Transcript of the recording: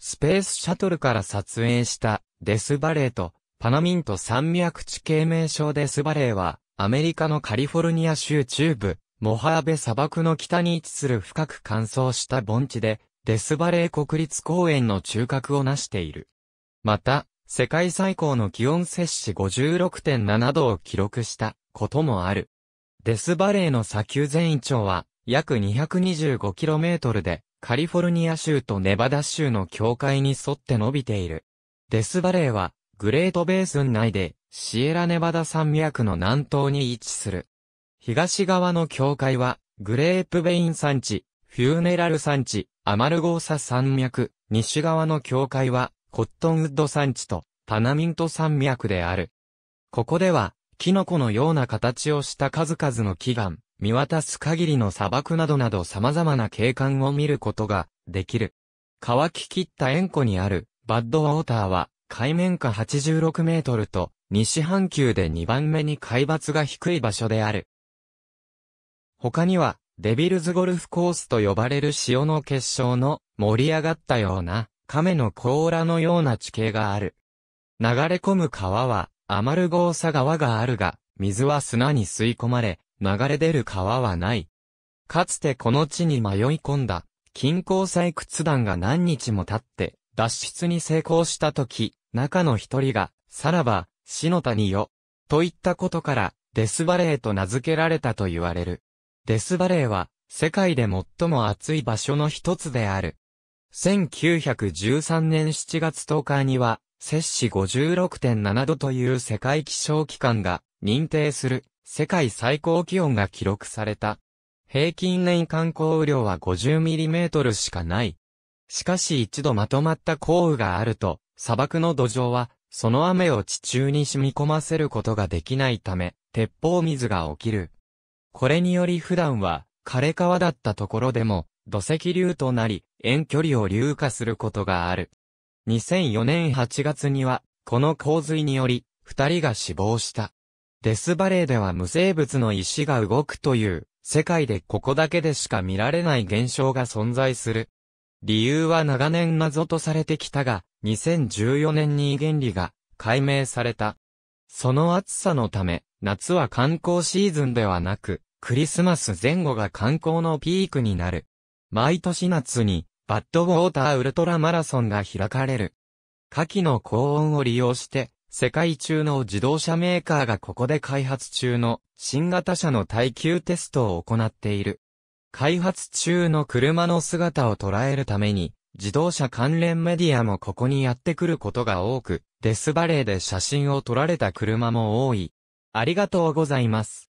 スペースシャトルから撮影したデスバレーとパナミント山脈地形名称デスバレーはアメリカのカリフォルニア州中部モハーベ砂漠の北に位置する深く乾燥した盆地でデスバレー国立公園の中核を成している。また、世界最高の気温摂氏56.7度を記録したこともある。デスバレーの砂丘全域長は約 225km でカリフォルニア州とネバダ州の境界に沿って伸びている。デスバレーは、グレートベースン内で、シエラネバダ山脈の南東に位置する。東側の境界は、グレープベイン山地、フューネラル山地、アマルゴーサ山脈、西側の境界は、コットンウッド山地と、パナミント山脈である。ここでは、キノコのような形をした数々の祈願、見渡す限りの砂漠などなど様々な景観を見ることができる。乾き切った塩湖にあるバッドウォーターは海面下86メートルと西半球で2番目に海抜が低い場所である。他にはデビルズゴルフコースと呼ばれる潮の結晶の盛り上がったような亀の甲羅のような地形がある。流れ込む川はアマルゴーサ川があるが、水は砂に吸い込まれ、流れ出る川はない。かつてこの地に迷い込んだ、金鉱採掘団が何日も経って、脱出に成功した時、中の一人が、さらば、死の谷よ、といったことから、デスバレーと名付けられたと言われる。デスバレーは、世界で最も暑い場所の一つである。1913年7月10日には、摂氏56.7度という世界気象機関が認定する世界最高気温が記録された。平均年間降雨量は 50mm しかない。しかし一度まとまった降雨があると、砂漠の土壌は、その雨を地中に染み込ませることができないため、鉄砲水が起きる。これにより普段は、枯れ川だったところでも、土石流となり、遠距離を流下することがある。2004年8月には、この洪水により、二人が死亡した。デスバレーでは無生物の石が動くという、世界でここだけでしか見られない現象が存在する。理由は長年謎とされてきたが、2014年に原理が解明された。その暑さのため、夏は観光シーズンではなく、クリスマス前後が観光のピークになる。毎年夏に、バッドウォーターウルトラマラソンが開かれる。夏季の高温を利用して、世界中の自動車メーカーがここで開発中の新型車の耐久テストを行っている。開発中の車の姿を捉えるために、自動車関連メディアもここにやってくることが多く、デスバレーで写真を撮られた車も多い。ありがとうございます。